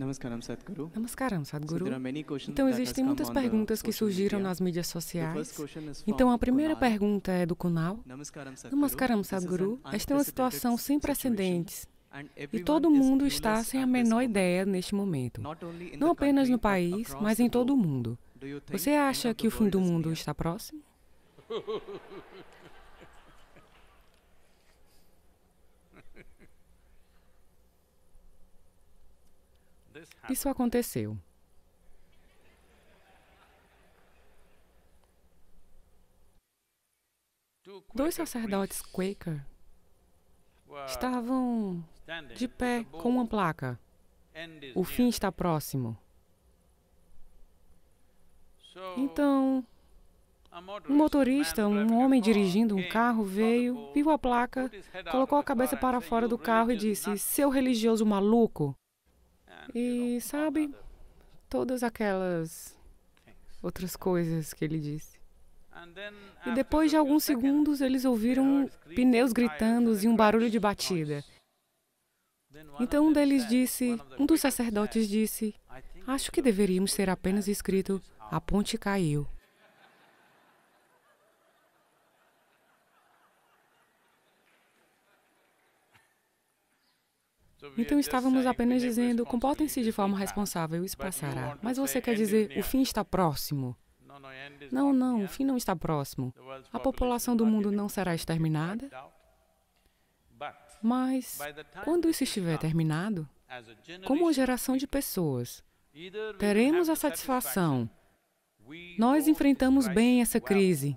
Namaskaram, Sadhguru. Namaskaram, Sadhguru. Então, existem muitas perguntas que surgiram nas mídias sociais. Então, a primeira pergunta é do Kunal. Namaskaram, Sadhguru. Esta é uma situação sem precedentes. E todo mundo está sem a menor ideia neste momento. Não apenas no país, mas em todo o mundo. Você acha que o fim do mundo está próximo? Isso aconteceu. Dois sacerdotes Quaker estavam de pé com uma placa. O fim está próximo. Então, um motorista, um homem dirigindo um carro, veio, viu a placa, colocou a cabeça para fora do carro e disse: Seu religioso maluco, e sabe todas aquelas é outras coisas que ele disse. E depois de alguns segundos, eles ouviram pneus gritando e um barulho de batida. Então um deles disse, um dos sacerdotes disse, acho que deveríamos ter apenas escrito, a ponte caiu. Então estávamos apenas né, dizendo: comportem-se de forma responsável, isso passará. Mas você quer dizer: o fim está próximo. Não, não, o fim não está próximo. A população do mundo não será exterminada. Mas, quando isso estiver terminado, como geração de pessoas, teremos a satisfação. Nós enfrentamos bem essa crise.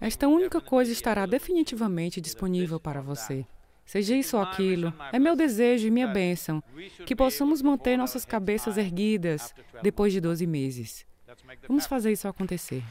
Esta única coisa estará definitivamente disponível para você. Seja isso ou aquilo, é meu desejo e minha bênção que possamos manter nossas cabeças erguidas depois de 12 meses. Vamos fazer isso acontecer.